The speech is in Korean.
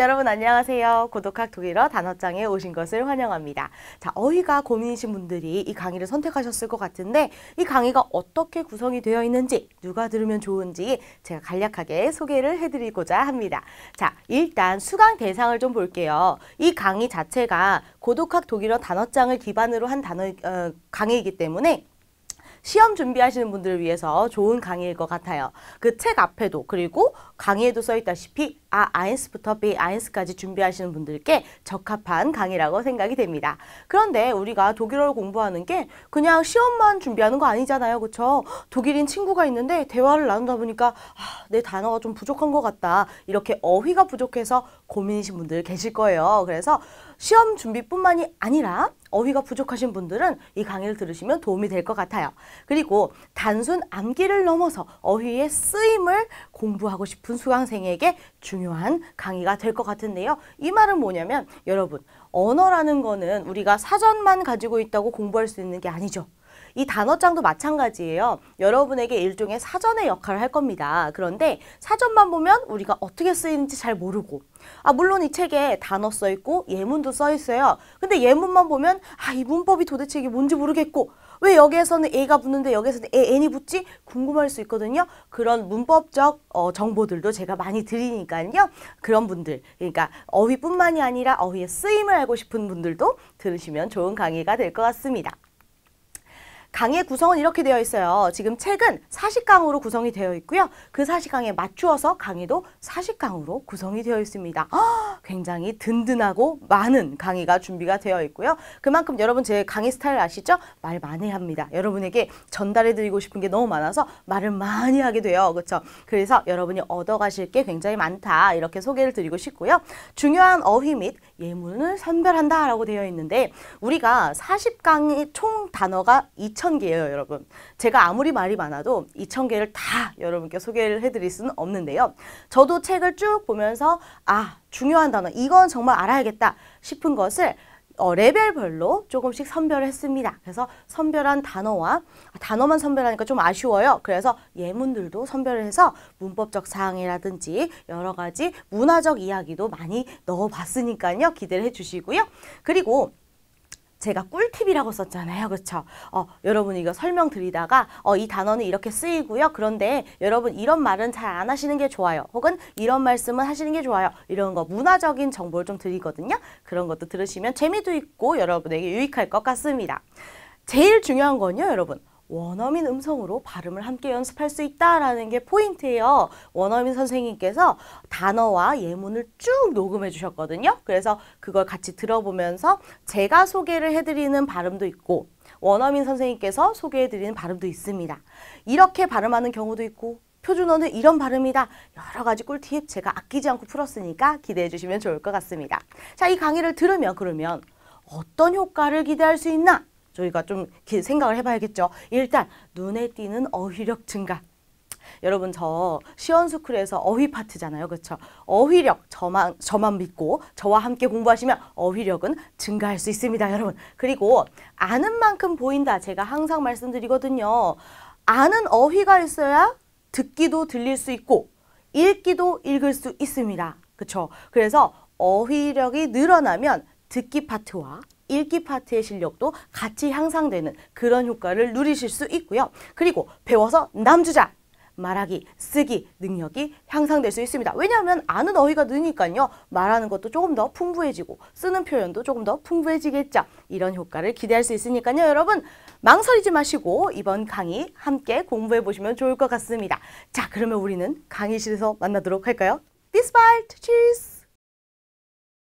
여러분 안녕하세요. 고독학 독일어 단어장에 오신 것을 환영합니다. 자, 어휘가 고민이신 분들이 이 강의를 선택하셨을 것 같은데 이 강의가 어떻게 구성이 되어 있는지 누가 들으면 좋은지 제가 간략하게 소개를 해드리고자 합니다. 자, 일단 수강 대상을 좀 볼게요. 이 강의 자체가 고독학 독일어 단어장을 기반으로 한 단어 어, 강의이기 때문에 시험 준비하시는 분들을 위해서 좋은 강의일 것 같아요. 그 책 앞에도 그리고 강의에도 써있다시피 아아 i 스부터비아 i 스까지 준비하시는 분들께 적합한 강의라고 생각이 됩니다. 그런데 우리가 독일어를 공부하는 게 그냥 시험만 준비하는 거 아니잖아요. 그렇죠? 독일인 친구가 있는데 대화를 나누다 보니까 아, 내 단어가 좀 부족한 것 같다. 이렇게 어휘가 부족해서 고민이신 분들 계실 거예요. 그래서 시험 준비뿐만이 아니라 어휘가 부족하신 분들은 이 강의를 들으시면 도움이 될 것 같아요. 그리고 단순 암기를 넘어서 어휘의 쓰임을 공부하고 싶은 수강생에게 중요 중요한 강의가 될 것 같은데요. 이 말은 뭐냐면 여러분 언어라는 거는 우리가 사전만 가지고 있다고 공부할 수 있는 게 아니죠. 이 단어장도 마찬가지예요. 여러분에게 일종의 사전의 역할을 할 겁니다. 그런데 사전만 보면 우리가 어떻게 쓰이는지 잘 모르고 아 물론 이 책에 단어 써있고 예문도 써있어요. 근데 예문만 보면 아 이 문법이 도대체 이게 뭔지 모르겠고 왜 여기에서는 A가 붙는데 여기에서는 A, N이 붙지? 궁금할 수 있거든요. 그런 문법적 어, 정보들도 제가 많이 드리니까요. 그런 분들, 그러니까 어휘뿐만이 아니라 어휘의 쓰임을 알고 싶은 분들도 들으시면 좋은 강의가 될 것 같습니다. 강의 구성은 이렇게 되어 있어요. 지금 책은 40강으로 구성이 되어 있고요. 그 40강에 맞추어서 강의도 40강으로 구성이 되어 있습니다. 아, 굉장히 든든하고 많은 강의가 준비가 되어 있고요. 그만큼 여러분 제 강의 스타일 아시죠? 말 많이 합니다. 여러분에게 전달해 드리고 싶은 게 너무 많아서 말을 많이 하게 돼요. 그렇죠? 그래서 여러분이 얻어가실 게 굉장히 많다. 이렇게 소개를 드리고 싶고요. 중요한 어휘 및 예문을 선별한다라고 되어 있는데 우리가 40강의 총 단어가 2 0 2천개예요 여러분. 제가 아무리 말이 많아도 2천개를다 여러분께 소개를 해드릴 수는 없는데요. 저도 책을 쭉 보면서 아, 중요한 단어, 이건 정말 알아야겠다 싶은 것을 어, 레벨별로 조금씩 선별 했습니다. 그래서 선별한 단어와 단어만 선별하니까 좀 아쉬워요. 그래서 예문들도 선별을 해서 문법적 사항이라든지 여러 가지 문화적 이야기도 많이 넣어봤으니까요. 기대를 해주시고요. 그리고 제가 꿀팁이라고 썼잖아요. 그렇죠? 어, 여러분 이거 설명드리다가 어, 이 단어는 이렇게 쓰이고요. 그런데 여러분 이런 말은 잘 안 하시는 게 좋아요. 혹은 이런 말씀은 하시는 게 좋아요. 이런 거 문화적인 정보를 좀 드리거든요. 그런 것도 들으시면 재미도 있고 여러분에게 유익할 것 같습니다. 제일 중요한 건요, 여러분. 원어민 음성으로 발음을 함께 연습할 수 있다라는 게 포인트예요. 원어민 선생님께서 단어와 예문을 쭉 녹음해 주셨거든요. 그래서 그걸 같이 들어보면서 제가 소개를 해드리는 발음도 있고 원어민 선생님께서 소개해드리는 발음도 있습니다. 이렇게 발음하는 경우도 있고 표준어는 이런 발음이다. 여러 가지 꿀팁 제가 아끼지 않고 풀었으니까 기대해 주시면 좋을 것 같습니다. 자, 이 강의를 들으면 그러면 어떤 효과를 기대할 수 있나? 저희가 좀 생각을 해봐야겠죠. 일단 눈에 띄는 어휘력 증가. 여러분 저 시원스쿨에서 어휘 파트잖아요. 그렇죠? 어휘력 저만 저만 믿고 저와 함께 공부하시면 어휘력은 증가할 수 있습니다. 여러분. 그리고 아는 만큼 보인다. 제가 항상 말씀드리거든요. 아는 어휘가 있어야 듣기도 들릴 수 있고 읽기도 읽을 수 있습니다. 그렇죠? 그래서 어휘력이 늘어나면 듣기 파트와 읽기 파트의 실력도 같이 향상되는 그런 효과를 누리실 수 있고요. 그리고 배워서 남주자 말하기, 쓰기 능력이 향상될 수 있습니다. 왜냐하면 아는 어휘가 느니까요. 말하는 것도 조금 더 풍부해지고 쓰는 표현도 조금 더 풍부해지겠죠. 이런 효과를 기대할 수 있으니까요. 여러분 망설이지 마시고 이번 강의 함께 공부해 보시면 좋을 것 같습니다. 자 그러면 우리는 강의실에서 만나도록 할까요? 비스 s bald!